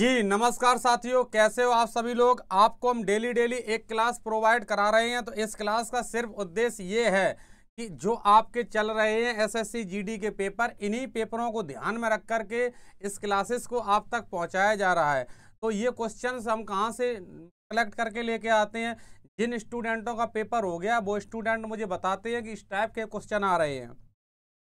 जी नमस्कार साथियों कैसे हो आप सभी लोग आपको हम डेली डेली एक क्लास प्रोवाइड करा रहे हैं तो इस क्लास का सिर्फ उद्देश्य ये है कि जो आपके चल रहे हैं एसएससी जीडी के पेपर इन्हीं पेपरों को ध्यान में रख कर के इस क्लासेस को आप तक पहुंचाया जा रहा है तो ये क्वेश्चन हम कहाँ से कलेक्ट करके लेके आते हैं जिन स्टूडेंटों का पेपर हो गया वो स्टूडेंट मुझे बताते हैं कि इस टाइप के क्वेश्चन आ रहे हैं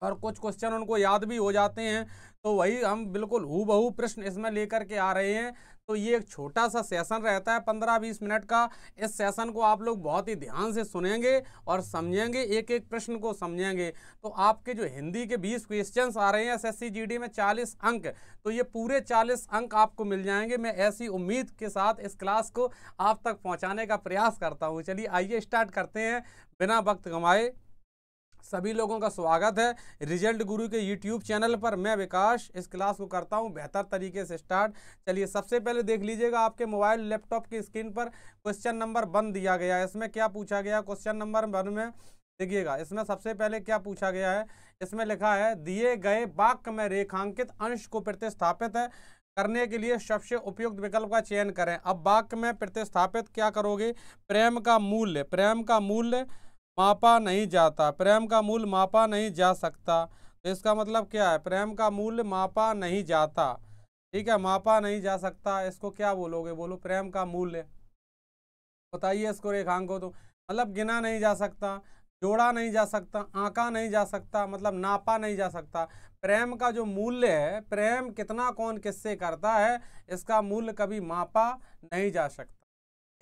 और कुछ क्वेश्चन उनको याद भी हो जाते हैं तो वही हम बिल्कुल हूबहू प्रश्न इसमें लेकर के आ रहे हैं तो ये एक छोटा सा सेशन रहता है पंद्रह बीस मिनट का इस सेशन को आप लोग बहुत ही ध्यान से सुनेंगे और समझेंगे एक एक प्रश्न को समझेंगे तो आपके जो हिंदी के बीस क्वेश्चंस आ रहे हैं एस जीडी में चालीस अंक तो ये पूरे चालीस अंक आपको मिल जाएंगे मैं ऐसी उम्मीद के साथ इस क्लास को आप तक पहुँचाने का प्रयास करता हूँ चलिए आइए स्टार्ट करते हैं बिना वक्त गंवाए सभी लोगों का स्वागत है रिजल्ट गुरु के यूट्यूब चैनल पर मैं विकास इस क्लास को करता हूं बेहतर तरीके से स्टार्ट चलिए सबसे पहले देख लीजिएगा आपके मोबाइल लैपटॉप की स्क्रीन पर क्वेश्चन नंबर वन दिया गया है इसमें क्या पूछा गया क्वेश्चन नंबर वन में देखिएगा इसमें सबसे पहले क्या पूछा गया है इसमें लिखा है दिए गए वाक्य में रेखांकित अंश को प्रतिस्थापित है करने के लिए सबसे उपयुक्त विकल्प का चयन करें अब वाक्य में प्रतिस्थापित क्या करोगे प्रेम का मूल्य प्रेम का मूल्य मापा नहीं जाता प्रेम का मूल मापा नहीं जा सकता तो इसका मतलब क्या है प्रेम का मूल मापा नहीं जाता ठीक है मापा नहीं जा सकता इसको क्या बोलोगे बोलो प्रेम का मूल बताइए इसको रेखांकों तो मतलब गिना नहीं जा सकता जोड़ा नहीं जा सकता आंका नहीं जा सकता मतलब नापा नहीं जा सकता प्रेम का जो मूल्य है प्रेम कितना कौन किससे करता है इसका मूल्य कभी मापा नहीं जा सकता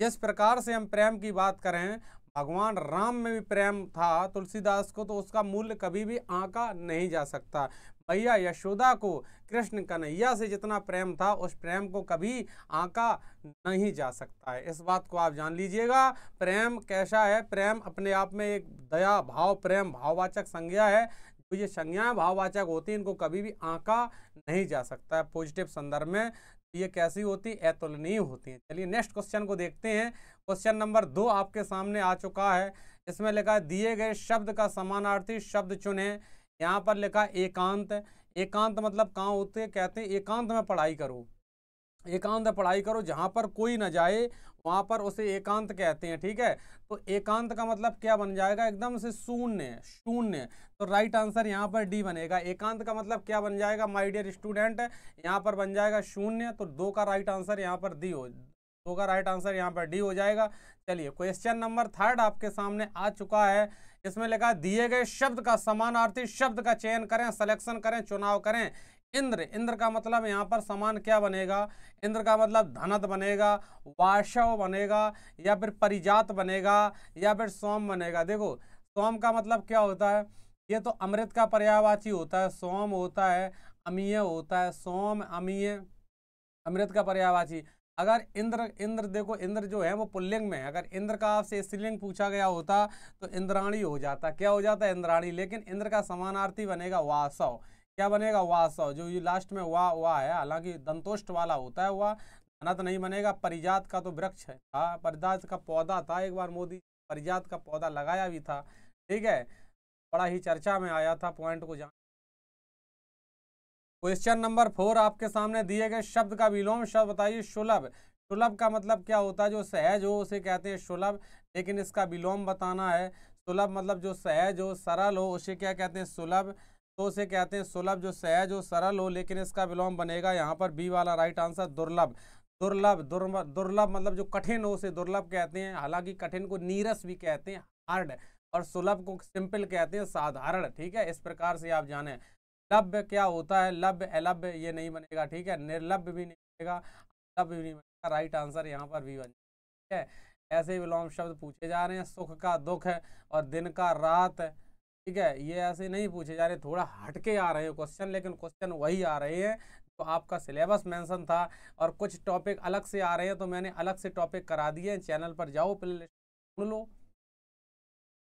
जिस प्रकार से हम प्रेम की बात करें भगवान राम में भी प्रेम था तुलसीदास को तो उसका मूल्य कभी भी आंका नहीं जा सकता भैया यशोदा को कृष्ण कन्हैया से जितना प्रेम था उस प्रेम को कभी आंका नहीं जा सकता है इस बात को आप जान लीजिएगा प्रेम कैसा है प्रेम अपने आप में एक दया भाव प्रेम भाववाचक संज्ञा है जो ये संज्ञाएं भाववाचक होती हैं इनको कभी भी आंका नहीं जा सकता है पॉजिटिव संदर्भ में ये कैसी होती है अतुलनीय होती हैं चलिए नेक्स्ट क्वेश्चन को देखते हैं क्वेश्चन नंबर दो आपके सामने आ चुका है इसमें लिखा है दिए गए शब्द का समानार्थी शब्द चुने यहाँ पर लिखा एकांत एकांत मतलब कहाँ होते कहते हैं एकांत में पढ़ाई करो एकांत में पढ़ाई करो जहाँ पर कोई ना जाए वहाँ पर उसे एकांत कहते हैं ठीक है तो एकांत का मतलब क्या बन जाएगा एकदम से शून्य शून्य तो राइट आंसर यहाँ पर डी बनेगा एकांत का मतलब क्या बन जाएगा माय डियर स्टूडेंट यहाँ पर बन जाएगा शून्य तो दो का राइट आंसर यहाँ पर डी हो तो का राइट आंसर यहाँ पर डी हो जाएगा चलिए क्वेश्चन नंबर थर्ड आपके सामने आ चुका है इसमें लिखा दिए गए शब्द का समानार्थी शब्द का चयन करें सिलेक्शन करें चुनाव करें इंद्र इंद्र का मतलब यहाँ पर समान क्या बनेगा इंद्र का मतलब धनत बनेगा वाशव बनेगा या फिर परिजात बनेगा या फिर सोम बनेगा देखो सोम का मतलब क्या होता है ये तो अमृत का पर्यायवाची होता है सोम होता है अमीय होता है सोम अमीय अमृत का पर्यायवाची अगर इंद्र इंद्र देखो इंद्र जो है वो पुल्लिंग में है अगर इंद्र का आपसे स्त्रीलिंग पूछा गया होता तो इंद्राणी हो जाता क्या हो जाता इंद्राणी लेकिन इंद्र का समानार्थी बनेगा वासव क्या बनेगा वासव जो ये लास्ट में वाह वाह है हालांकि दंतोष्ट वाला होता है वह अनंत नहीं बनेगा परिजात का तो वृक्ष था हाँ, परिजात का पौधा था एक बार मोदी परिजात का पौधा लगाया भी था ठीक है बड़ा ही चर्चा में आया था पॉइंट को जान क्वेश्चन नंबर फोर आपके सामने दिए गए शब्द का विलोम शब्द बताइए सुलभ सुलभ का मतलब क्या होता है जो सहज हो उसे कहते हैं सुलभ लेकिन इसका विलोम बताना है सुलभ मतलब जो सहज हो सरल हो उसे क्या कहते हैं सुलभ तो उसे कहते हैं सुलभ जो सहज हो सरल हो लेकिन इसका विलोम बनेगा यहाँ पर बी वाला राइट आंसर दुर्लभ दुर्लभ दुर्लभ मतलब जो कठिन हो उसे दुर्लभ कहते हैं हालांकि कठिन को नीरस भी कहते हैं हार्ड और सुलभ को सिंपल कहते हैं साधारण ठीक है इस प्रकार से आप जाने लभ्य क्या होता है लभ्य अलभ्य ये नहीं बनेगा ठीक है निर्लभ्य भी नहीं बनेगा लभ्य भी नहीं बनेगा राइट आंसर यहाँ पर भी बन ठीक है ऐसे ही विलोम शब्द पूछे जा रहे हैं सुख का दुख है और दिन का रात ठीक है ये ऐसे नहीं पूछे जा रहे थोड़ा हटके आ रहे हैं क्वेश्चन लेकिन क्वेश्चन वही आ रहे हैं तो आपका सिलेबस मेंशन था और कुछ टॉपिक अलग से आ रहे हैं तो मैंने अलग से टॉपिक करा दिए चैनल पर जाओ प्ले लो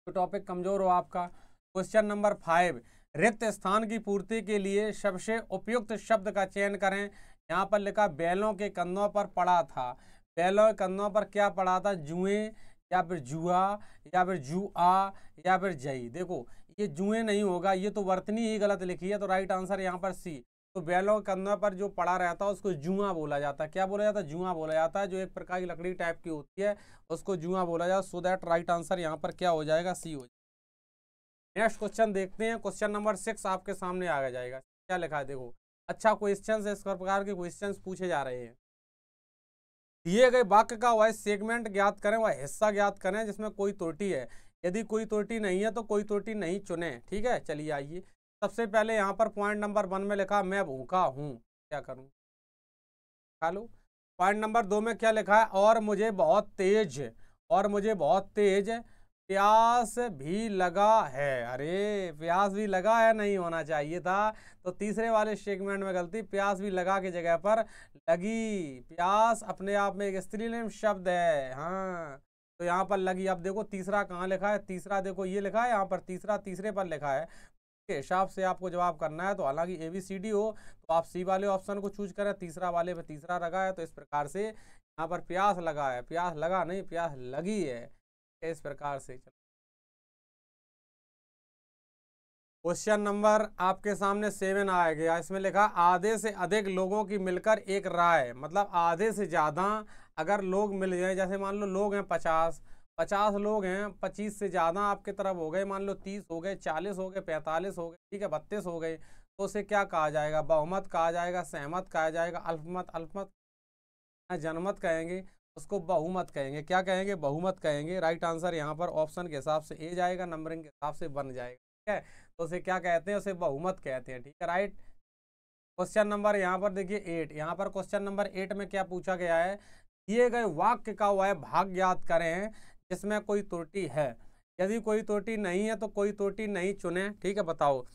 तो टॉपिक कमज़ोर हो आपका क्वेश्चन नंबर फाइव रिक्त स्थान की पूर्ति के लिए सबसे उपयुक्त शब्द का चयन करें यहाँ पर लिखा बैलों के कंधों पर पड़ा था बैलों के कंधों पर क्या पड़ा था जुएं या फिर जुआ या फिर जुआ या फिर जई देखो ये जुएं नहीं होगा ये तो वर्तनी ही गलत लिखी है तो राइट आंसर यहाँ पर सी तो बैलों के कंधों पर जो पड़ा रहता है उसको जुआ बोला जाता है क्या बोला जाता है जुआ बोला जाता है जो एक प्रकार की लकड़ी टाइप की होती है उसको जुआ बोला जाता है सो दैट राइट आंसर यहाँ पर क्या हो जाएगा सी हो जाएगा नेक्स्ट क्वेश्चन देखते हैं क्वेश्चन नंबर सिक्स आपके सामने आ जाएगा क्या लिखा है देखो अच्छा क्वेश्चन है इस प्रकार के क्वेश्चन पूछे जा रहे हैं दिए गए वाक्य का वह सेगमेंट ज्ञात करें वह हिस्सा ज्ञात करें जिसमें कोई त्रुटी है यदि कोई त्रुटी नहीं है तो कोई त्रुटी नहीं चुने ठीक है चलिए आइए सबसे पहले यहाँ पर पॉइंट नंबर वन में लिखा मैं भूखा हूँ क्या करूँ खा पॉइंट नंबर दो में क्या लिखा है और मुझे बहुत तेज और मुझे बहुत तेज प्यास भी लगा है अरे प्यास भी लगा है नहीं होना चाहिए था तो तीसरे वाले स्टेटमेंट में गलती प्यास भी लगा की जगह पर लगी प्यास अपने आप में एक स्त्रीलिंग शब्द है हाँ तो यहाँ पर लगी अब देखो तीसरा कहाँ लिखा है तीसरा देखो ये लिखा है यहाँ पर तीसरा तीसरे पर लिखा है के हिसाब से आपको जवाब करना है तो हालांकि ए बी सी डी हो तो आप सी वाले ऑप्शन को चूज करें तीसरा वाले पर तीसरा लगा है तो इस प्रकार से यहाँ पर प्यास लगा है प्यास लगा नहीं प्यास लगी है इस प्रकार से क्वेश्चन नंबर आपके सामने सेवन आया गया इसमें लिखा आधे से अधिक लोगों की मिलकर एक राय मतलब आधे से ज़्यादा अगर लोग मिल जाए जैसे मान लो लोग हैं पचास पचास लोग हैं पच्चीस से ज़्यादा आपके तरफ हो गए मान लो तीस हो गए चालीस हो गए पैंतालीस हो गए ठीक है बत्तीस हो गए तो उसे क्या कहा जाएगा बहुमत कहा जाएगा सहमत कहा जाएगा अल्पमत अल्पमत जनमत कहेंगे उसको बहुमत कहेंगे क्या कहेंगे बहुमत कहेंगे राइट आंसर यहाँ पर ऑप्शन के हिसाब से ए जाएगा नंबरिंग के हिसाब से बन जाएगा ठीक है तो उसे क्या कहते हैं उसे बहुमत कहते हैं ठीक है राइट क्वेश्चन नंबर यहाँ पर देखिए एट यहाँ पर क्वेश्चन नंबर एट में क्या पूछा गया है दिए गए वाक्य का वह भाग याद करें जिसमें कोई त्रुटि है यदि कोई त्रुटि नहीं है तो कोई त्रुटि नहीं चुने ठीक है बताओ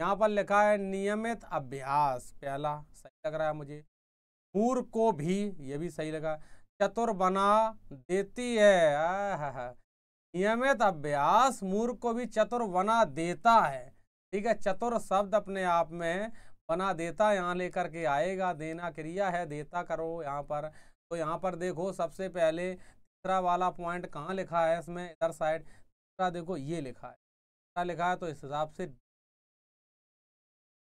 यहाँ पर लिखा है नियमित अभ्यास पहला सही लग रहा है मुझे पूर्व को भी ये भी सही लगा चतुर बना देती है नियमित अभ्यास मूर्ख को भी चतुर बना देता है ठीक है चतुर शब्द अपने आप में बना देता यहाँ लेकर के आएगा देना क्रिया है देता करो यहाँ पर तो यहाँ पर देखो सबसे पहले तीसरा वाला पॉइंट कहाँ लिखा है इसमें इधर साइड तीसरा देखो ये लिखा है तीसरा लिखा है तो इस हिसाब से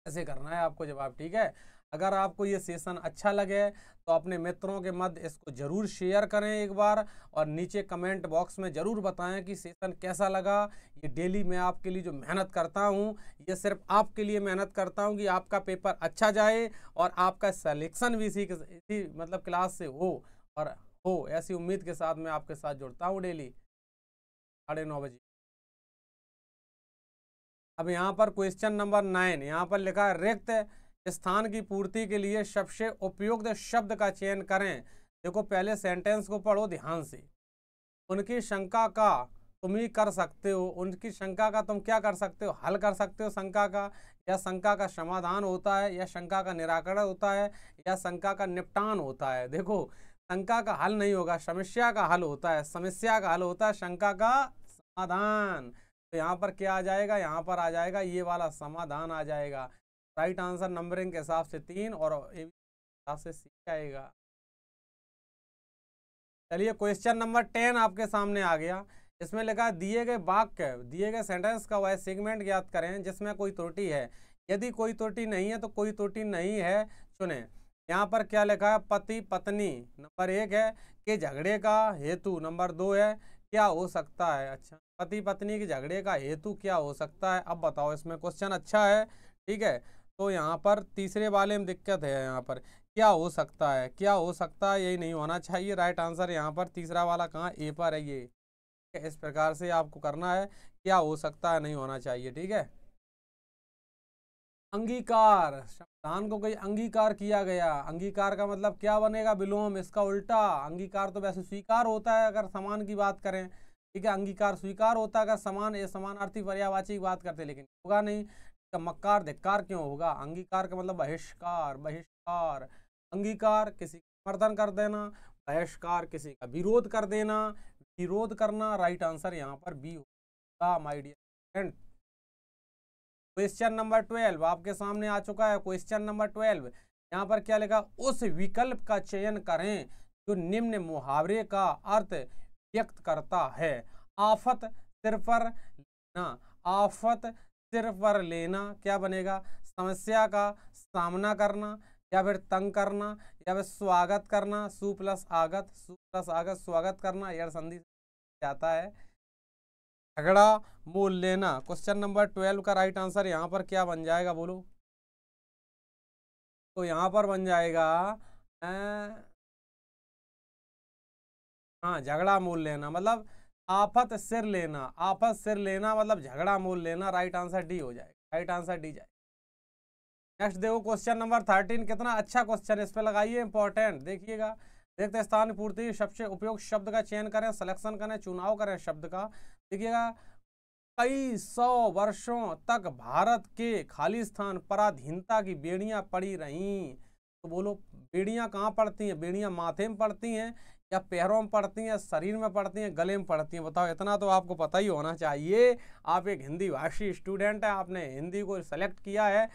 ऐसे करना है आपको जवाब ठीक है अगर आपको ये सेशन अच्छा लगे तो अपने मित्रों के मध्य इसको ज़रूर शेयर करें एक बार और नीचे कमेंट बॉक्स में ज़रूर बताएं कि सेशन कैसा लगा ये डेली मैं आपके लिए जो मेहनत करता हूँ ये सिर्फ आपके लिए मेहनत करता हूँ कि आपका पेपर अच्छा जाए और आपका सलेक्शन भी इसी इसी मतलब क्लास से हो और हो ऐसी उम्मीद के साथ मैं आपके साथ जुड़ता हूँ डेली साढ़े नौ बजे अब यहाँ पर क्वेश्चन नंबर नाइन यहाँ पर लिखा है रिक्त स्थान की पूर्ति के लिए सबसे उपयुक्त शब्द का चयन करें देखो पहले सेंटेंस को पढ़ो ध्यान से उनकी शंका का तुम ही कर सकते हो उनकी शंका का तुम क्या कर सकते हो हल कर सकते हो शंका का या शंका का समाधान होता है या शंका का निराकरण होता है या शंका का निपटान होता है देखो शंका का हल नहीं होगा समस्या का हल होता है समस्या का हल होता है शंका का समाधान तो यहाँ पर क्या आ जाएगा यहाँ पर आ जाएगा ये वाला समाधान आ जाएगा राइट आंसर नंबरिंग के हिसाब से तीन और ए हिसाब से सी आएगा चलिए क्वेश्चन नंबर टेन आपके सामने आ गया इसमें लिखा दिए गए वाक्य दिए गए सेंटेंस का वह सेगमेंट ज्ञात करें जिसमें कोई त्रुटि है यदि कोई त्रुटि नहीं है तो कोई त्रुटि नहीं है चुने यहाँ पर क्या लिखा है पति पत्नी नंबर एक है के झगड़े का हेतु नंबर दो है क्या हो सकता है अच्छा पति पत्नी के झगड़े का हेतु क्या हो सकता है अब बताओ इसमें क्वेश्चन अच्छा है ठीक है तो यहाँ पर तीसरे वाले में दिक्कत है यहाँ पर क्या हो सकता है क्या हो सकता है यही नहीं होना चाहिए राइट आंसर यहाँ पर तीसरा वाला कहाँ ए पर है ये इस प्रकार से आपको करना है क्या हो सकता है नहीं होना चाहिए ठीक है अंगीकार संविधान को कहीं अंगीकार किया गया अंगीकार का मतलब क्या बनेगा विलोम इसका उल्टा अंगीकार तो वैसे स्वीकार होता है अगर समान की बात करें ठीक है अंगीकार स्वीकार होता है अगर समान या समानार्थी पर्यावाची की बात करते लेकिन होगा नहीं मक्कार धिक्कार क्यों होगा अंगीकार का मतलब बहिष्कार बहिष्कार अंगीकार किसी का समर्थन कर देना बहिष्कार किसी का विरोध कर देना विरोध करना राइट आंसर यहाँ पर बी होगा my dear friend question number twelve आपके सामने आ चुका है क्वेश्चन नंबर ट्वेल्व यहाँ पर क्या लिखा उस विकल्प का चयन करें जो निम्न मुहावरे का अर्थ व्यक्त करता है आफत सिर पर लेना आफत सिर पर लेना क्या बनेगा समस्या का सामना करना या फिर तंग करना या फिर स्वागत करना सु प्लस आगत सु प्लस आगत स्वागत करना यार संधि जाता है झगड़ा मोल लेना क्वेश्चन नंबर ट्वेल्व का राइट आंसर यहाँ पर क्या बन जाएगा बोलो तो यहाँ पर बन जाएगा हाँ झगड़ा मोल लेना मतलब आफत सिर लेना आफत सिर लेना मतलब झगड़ा मोल लेना राइट आंसर डी हो जाएगा राइट आंसर डी जाए नेक्स्ट देखो क्वेश्चन नंबर थर्टीन कितना अच्छा क्वेश्चन इस पर लगाइए इंपॉर्टेंट देखिएगा देखते स्थान पूर्ति सबसे उपयोग शब्द का चयन करें सिलेक्शन करें चुनाव करें शब्द का देखिएगा कई सौ वर्षों तक भारत के खाली स्थान पराधीनता की बेड़ियां पड़ी रहीं तो बोलो बेड़ियां कहाँ पड़ती हैं बेड़ियां माथे में पड़ती हैं या पैरों में पड़ती हैं शरीर में पड़ती हैं गले में पड़ती हैं बताओ इतना तो आपको पता ही होना चाहिए आप एक हिंदी भाषी स्टूडेंट हैं आपने हिंदी को सेलेक्ट किया है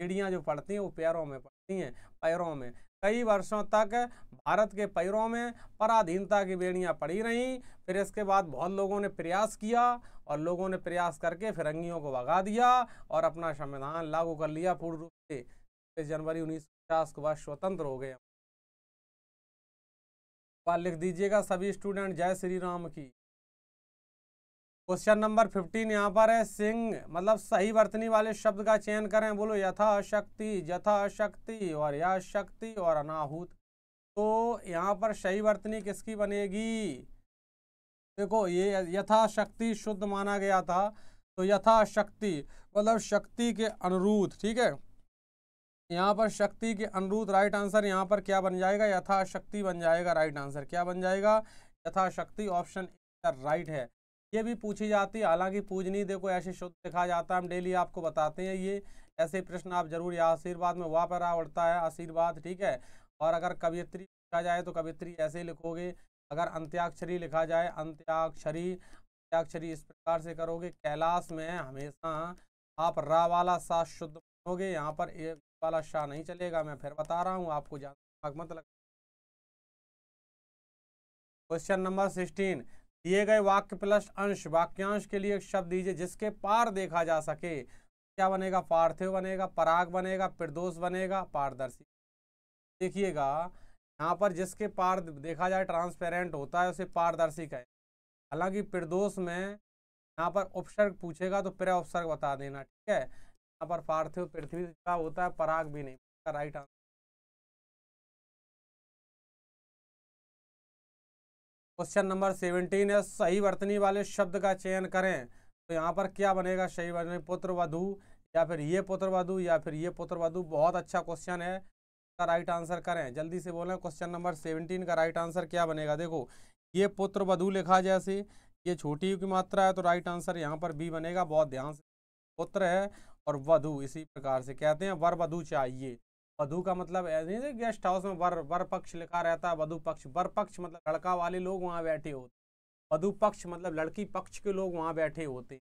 चिड़ियाँ जो पड़ती हैं वो पैरों में पड़ती हैं पैरों में कई वर्षों तक भारत के पैरों में पराधीनता की बेड़ियाँ पड़ी रहीं फिर इसके बाद बहुत लोगों ने प्रयास किया और लोगों ने प्रयास करके फिरंगियों को भगा दिया और अपना संविधान लागू कर लिया पूर्ण रूप से छब्बीस जनवरी उन्नीस को बाद स्वतंत्र हो गए वह लिख दीजिएगा सभी स्टूडेंट जय श्री राम की क्वेश्चन नंबर फिफ्टीन यहाँ पर है सिंह मतलब सही वर्तनी वाले शब्द का चयन करें बोलो यथाशक्ति यथाशक्ति और शक्ति और अनाहूत तो यहाँ पर सही वर्तनी किसकी बनेगी देखो ये यथाशक्ति शुद्ध माना गया था तो यथाशक्ति मतलब शक्ति के अनुरूप ठीक है यहाँ पर शक्ति के अनुरूप राइट आंसर यहाँ पर क्या बन जाएगा यथाशक्ति बन जाएगा राइट आंसर क्या बन जाएगा यथाशक्ति ऑप्शन राइट है ये भी पूछी जाती है हालांकि पूजनी देखो ऐसे शुद्ध लिखा जाता है हम डेली आपको बताते हैं ये ऐसे प्रश्न आप जरूर या आशीर्वाद में वाह पर उड़ता है आशीर्वाद ठीक है और अगर कवियत्री लिखा जाए तो कवियत्री ऐसे लिखोगे अगर अंत्याक्षरी लिखा जाए अंत्याक्षरी अंत्याक्षरी इस प्रकार से करोगे कैलाश में हमेशा आप रा वाला सा शुद्ध बनोगे यहाँ पर वाला शाह नहीं चलेगा मैं फिर बता रहा हूँ आपको जाना मत लग क्वेश्चन नंबर सिक्सटीन दिए गए वाक्य प्लस अंश वाक्यांश के लिए एक शब्द दीजिए जिसके पार देखा जा सके क्या बनेगा पार्थिव बनेगा पराग बनेगा प्रदोष बनेगा पारदर्शी देखिएगा यहाँ पर जिसके पार देखा जाए ट्रांसपेरेंट होता है उसे पारदर्शी कहें हालांकि प्रदोष में यहाँ पर उपसर्ग पूछेगा तो प्रे उपसर्ग बता देना ठीक है यहाँ पर पार्थिव पृथ्वी का होता है पराग भी नहीं इसका right answer question number seventeen है सही वर्तनी वाले शब्द का चयन करें तो यहाँ पर क्या बनेगा सही वर्तनी पुत्र वधु या फिर ये पुत्र वधु या फिर ये पुत्र वधु बहुत अच्छा क्वेश्चन है इसका राइट आंसर करें जल्दी से बोलें क्वेश्चन नंबर सेवनटीन का राइट आंसर क्या बनेगा देखो ये पुत्र वधु लिखा जैसे ये छोटी की मात्रा है तो राइट आंसर यहाँ पर बी बनेगा बहुत ध्यान से पुत्र है और वधु इसी प्रकार से कहते हैं वर वधु चाहिए वधु का मतलब ऐसे गेस्ट हाउस में वर वर पक्ष लिखा रहता है वधु पक्ष वर पक्ष मतलब लड़का वाले लोग वहाँ बैठे होते वधु पक्ष मतलब लड़की पक्ष के लोग वहाँ बैठे होते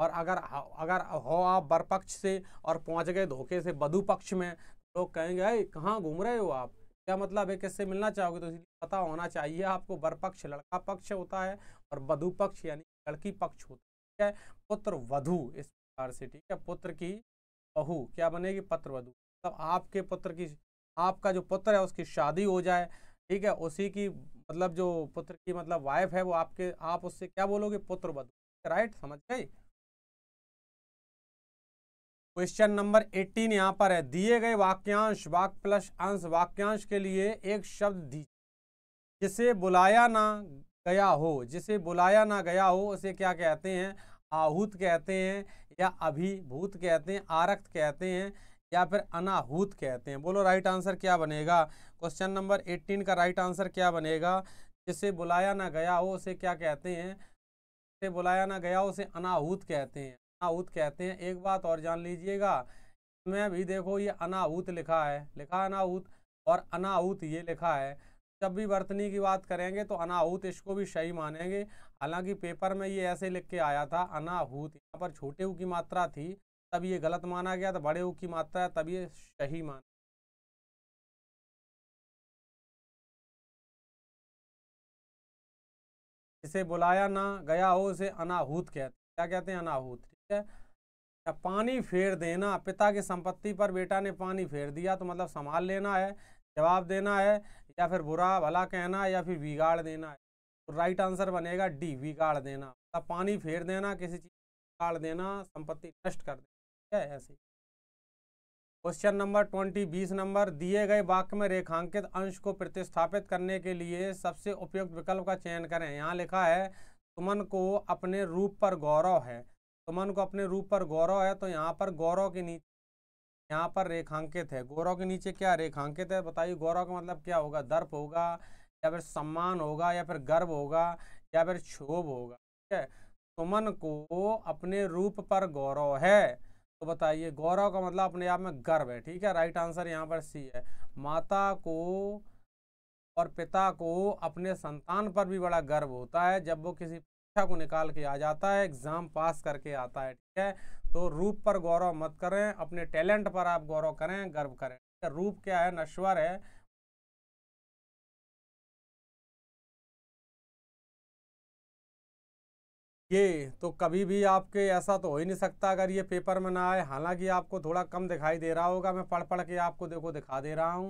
और अगर अगर हो आप वर पक्ष से और पहुँच गए धोखे से वधु पक्ष में लोग कहेंगे अरे कहाँ घूम रहे हो आप क्या मतलब है किससे मिलना चाहोगे तो इसलिए पता होना चाहिए आपको वर पक्ष लड़का पक्ष होता है और वधु पक्ष यानी लड़की पक्ष होता है पुत्र वधु इस प्रकार से ठीक है पुत्र की बहू क्या बनेगी पत्र वधु मतलब तो आपके पुत्र की आपका जो पुत्र है उसकी शादी हो जाए ठीक है उसी की मतलब जो पुत्र की मतलब वाइफ है वो आपके आप उससे क्या बोलोगे पुत्र वधु राइट समझ गए क्वेश्चन नंबर 18 यहाँ पर है दिए गए वाक्यांश वाक प्लस अंश वाक्यांश के लिए एक शब्द दी जिसे बुलाया ना गया हो जिसे बुलाया ना गया हो उसे क्या कहते हैं आहूत कहते हैं या अभिभूत कहते हैं आरक्त कहते हैं या फिर अनाहूत कहते हैं बोलो राइट आंसर क्या बनेगा क्वेश्चन नंबर एट्टीन का राइट आंसर क्या बनेगा जिसे बुलाया ना गया हो उसे क्या कहते हैं जिसे बुलाया ना गया हो उसे अनाहूत कहते हैं अनाहूत कहते हैं एक बात और जान लीजिएगा मैं भी देखो ये अनाहूत लिखा है लिखा अनाहूत और अनाहूत ये लिखा है जब भी वर्तनी की बात करेंगे तो अनाहूत इसको भी सही मानेंगे हालांकि पेपर में ये ऐसे लिख के आया था अनाहूत यहाँ पर छोटे ऊ की मात्रा थी तब ये गलत माना गया तो बड़े ऊ की मात्रा तब ये सही माना इसे बुलाया ना गया हो उसे अनाहूत कहते हैं क्या कहते हैं अनाहूत ठीक है या पानी फेर देना पिता की संपत्ति पर बेटा ने पानी फेर दिया तो मतलब संभाल लेना है जवाब देना है या फिर बुरा भला कहना या फिर बिगाड़ देना है तो राइट आंसर बनेगा डी बिगाड़ देना मतलब पानी फेर देना किसी चीज़ बिगाड़ देना संपत्ति नष्ट कर देना ठीक है ऐसे क्वेश्चन नंबर ट्वेंटी बीस नंबर दिए गए वाक्य में रेखांकित अंश को प्रतिस्थापित करने के लिए सबसे उपयुक्त विकल्प का चयन करें यहाँ लिखा है सुमन को अपने रूप पर गौरव है सुमन को अपने रूप पर गौरव है तो यहाँ पर गौरव के नीचे यहाँ पर रेखांकित है गौरव के नीचे क्या रेखांकित है बताइए गौरव का मतलब क्या होगा दर्प होगा या फिर सम्मान होगा या फिर गर्व होगा या फिर क्षोभ होगा ठीक है सुमन को अपने रूप पर गौरव है तो बताइए गौरव का मतलब अपने आप में गर्व है ठीक है राइट आंसर यहाँ पर सी है माता को और पिता को अपने संतान पर भी बड़ा गर्व होता है जब वो किसी परीक्षा को निकाल के आ जाता है एग्ज़ाम पास करके आता है ठीक है तो रूप पर गौरव मत करें अपने टैलेंट पर आप गौरव करें गर्व करें रूप क्या है नश्वर है ये तो कभी भी आपके ऐसा तो हो ही नहीं सकता अगर ये पेपर में ना आए हालांकि आपको थोड़ा कम दिखाई दे रहा होगा मैं पढ़ पढ़ के आपको देखो दिखा दे रहा हूँ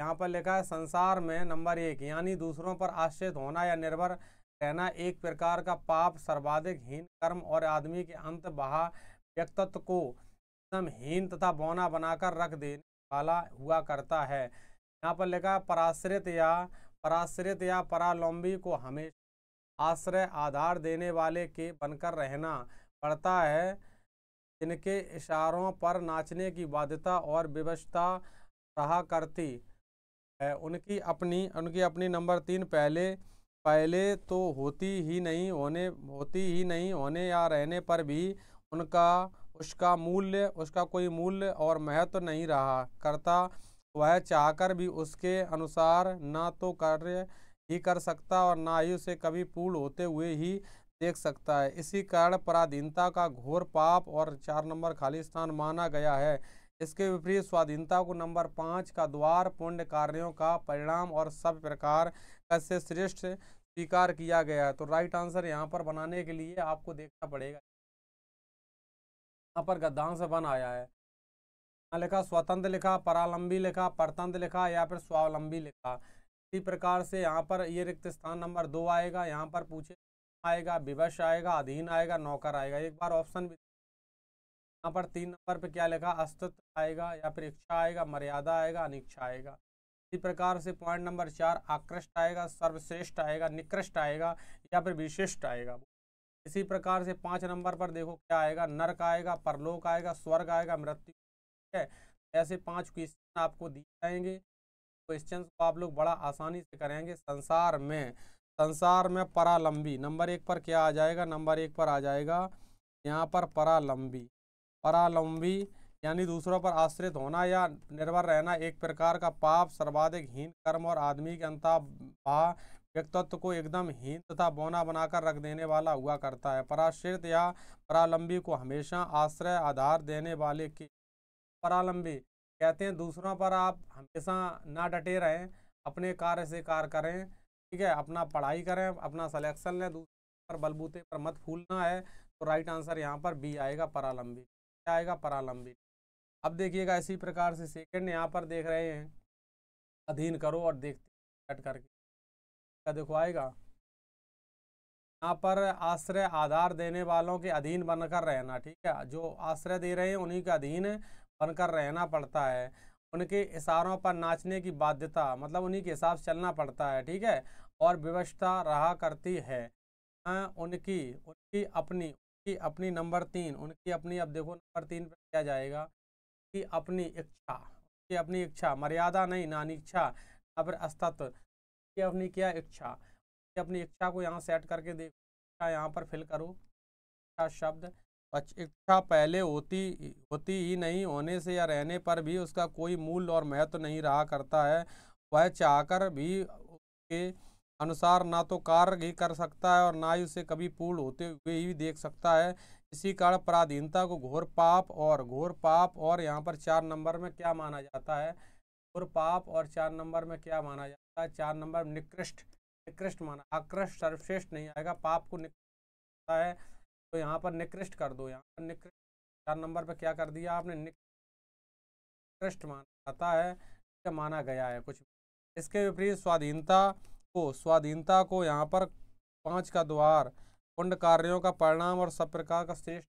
यहाँ पर लिखा है संसार में नंबर एक यानी दूसरों पर आश्रित होना या निर्भर रहना एक प्रकार का पाप सर्वाधिक हीन कर्म और आदमी के अंत बहा व्यक्तित्व को हीन तथा बौना बनाकर रख देने वाला हुआ करता है यहाँ पर लिखा पराश्रित या पराश्रित या परालंबी को हमेशा आश्रय आधार देने वाले के बनकर रहना पड़ता है इनके इशारों पर नाचने की बाध्यता और विवशता रहा करती है उनकी अपनी उनकी अपनी नंबर तीन पहले पहले तो होती ही नहीं होने होती ही नहीं होने या रहने पर भी उनका उसका मूल्य उसका कोई मूल्य और महत्व तो नहीं रहा करता वह चाहकर भी उसके अनुसार ना तो कार्य ही कर सकता और ना ही उसे कभी पूर्ण होते हुए ही देख सकता है इसी कारण पराधीनता का घोर पाप और चार नंबर खाली स्थान माना गया है इसके विपरीत स्वाधीनता को नंबर पाँच का द्वार पुण्य कार्यों का परिणाम और सब प्रकार से श्रेष्ठ स्वीकार किया गया है तो राइट आंसर यहाँ पर बनाने के लिए आपको देखना पड़ेगा यहाँ पर गद्दांश बन आया है यहाँ लिखा स्वतंत्र लिखा परालंबी लिखा परतंत्र लिखा या फिर स्वावलंबी लिखा इसी प्रकार से यहाँ पर ये रिक्त स्थान नंबर दो आएगा यहाँ पर पूछे आएगा विवश आएगा अधीन आएगा नौकर आएगा एक बार ऑप्शन भी यहाँ पर तीन नंबर पर क्या लिखा अस्तित्व आएगा या फिर इच्छा आएगा मर्यादा आएगा अनिच्छा आएगा इसी प्रकार से पॉइंट नंबर चार आकृष्ट आएगा सर्वश्रेष्ठ आएगा निकृष्ट आएगा या फिर विशिष्ट आएगा इसी प्रकार से पाँच नंबर पर देखो क्या आएगा नरक आएगा परलोक आएगा स्वर्ग आएगा मृत्यु है ऐसे पाँच क्वेश्चन आपको दिए जाएंगे क्वेश्चन को आप लोग बड़ा आसानी से करेंगे संसार में संसार में परालंबी नंबर एक पर क्या आ जाएगा नंबर एक पर आ जाएगा यहाँ पर परालंबी परालंबी यानी दूसरों पर आश्रित होना या निर्भर रहना एक प्रकार का पाप सर्वाधिक हीन कर्म और आदमी के अंता व्यक्तित्व को एकदम हीन तथा बौना बनाकर रख देने वाला हुआ करता है पराश्रित या परालंबी को हमेशा आश्रय आधार देने वाले की परालंबी कहते हैं दूसरों पर आप हमेशा ना डटे रहें अपने कार्य से कार्य करें ठीक है अपना पढ़ाई करें अपना सलेक्शन लें दूसरों पर बलबूते पर मत फूलना है तो राइट आंसर यहाँ पर बी आएगा परालंबी क्या आएगा परालंबी अब देखिएगा इसी प्रकार से सेकेंड यहाँ पर देख रहे हैं अधीन करो और देखते कट करके का देखो आएगा यहाँ पर आश्रय आधार देने वालों के अधीन बनकर रहना ठीक है जो आश्रय दे रहे हैं उन्हीं के अधीन बनकर रहना पड़ता है उनके इशारों पर नाचने की बाध्यता मतलब उन्हीं के हिसाब से चलना पड़ता है ठीक है और व्यवस्था रहा करती है आ, हाँ, उनकी उनकी अपनी उनकी अपनी नंबर तीन उनकी अपनी अब देखो नंबर तीन पर क्या जाएगा कि अपनी इच्छा उनकी अपनी इच्छा मर्यादा नहीं नानी इच्छा या फिर अस्तित्व अपनी क्या इच्छा अपनी इच्छा को यहाँ सेट करके देखो यहाँ पर फिल करो इच्छा शब्द इच्छा पहले होती होती ही नहीं होने से या रहने पर भी उसका कोई मूल और महत्व तो नहीं रहा करता है वह चाहकर भी उसके अनुसार ना तो कार्य ही कर सकता है और ना ही उसे कभी पूर्ण होते हुए ही देख सकता है इसी कारण पराधीनता को घोर पाप और घोर पाप और यहाँ पर चार नंबर में क्या माना जाता है घोर पाप और चार नंबर में क्या माना जाता है है चार नंबर निकृष्ट निकृष्ट माना आकृष्ट सर्वश्रेष्ठ नहीं आएगा पाप को निकृष्ट है तो यहाँ पर निकृष्ट कर दो यहाँ पर निकृष्ट चार नंबर पर क्या कर दिया आपने निकृष्ट माना आता है माना गया है कुछ इसके विपरीत स्वाधीनता को स्वाधीनता को यहाँ पर पाँच का द्वार कुंड कार्यों का परिणाम और सब प्रकार का श्रेष्ठ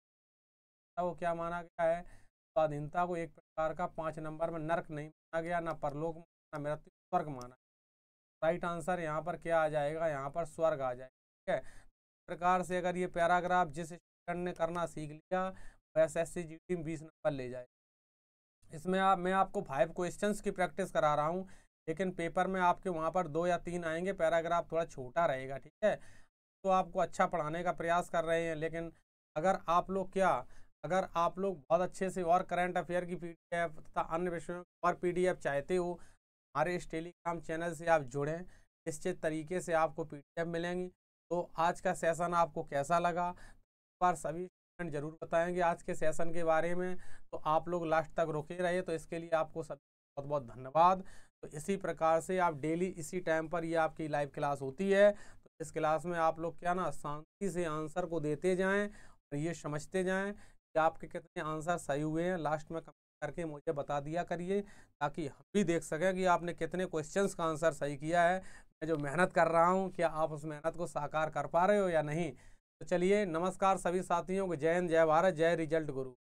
वो क्या माना गया है स्वाधीनता को एक प्रकार का पाँच नंबर में नर्क नहीं माना गया ना परलोक माना मृत्यु स्वर्ग माना राइट आंसर यहाँ पर क्या आ जाएगा यहाँ पर स्वर्ग आ जाएगा ठीक है प्रकार से अगर ये पैराग्राफ जिस स्टूडेंट ने करना सीख लिया वो एस एस सी जी बीस नंबर ले जाए इसमें आप मैं आपको फाइव क्वेश्चंस की प्रैक्टिस करा रहा हूँ लेकिन पेपर में आपके वहाँ पर दो या तीन आएंगे पैराग्राफ थोड़ा छोटा रहेगा ठीक है तो आपको अच्छा पढ़ाने का प्रयास कर रहे हैं लेकिन अगर आप लोग क्या अगर आप लोग बहुत अच्छे से और करंट अफेयर की पी तथा अन्य विषयों और पी चाहते हो हमारे इस टेलीग्राम चैनल से आप जुड़ें निश्चित तरीके से आपको पी मिलेंगी तो आज का सेशन आपको कैसा लगा एक बार सभी स्टूडेंट जरूर बताएंगे आज के सेशन के बारे में तो आप लोग लास्ट तक रुके रहे तो इसके लिए आपको सभी बहुत बहुत धन्यवाद तो इसी प्रकार से आप डेली इसी टाइम पर ये आपकी लाइव क्लास होती है तो इस क्लास में आप लोग क्या ना शांति से आंसर को देते जाएँ और ये समझते जाएँ कि आपके कितने आंसर सही हुए हैं लास्ट में करके मुझे बता दिया करिए ताकि हम भी देख सकें कि आपने कितने क्वेश्चंस का आंसर सही किया है मैं जो मेहनत कर रहा हूँ क्या आप उस मेहनत को साकार कर पा रहे हो या नहीं तो चलिए नमस्कार सभी साथियों को जय हिंद जय भारत जय रिजल्ट गुरु